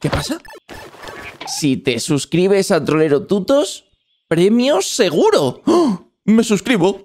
¿Qué pasa? Si te suscribes a Trolero Tutos, premio seguro. ¡Oh! Me suscribo.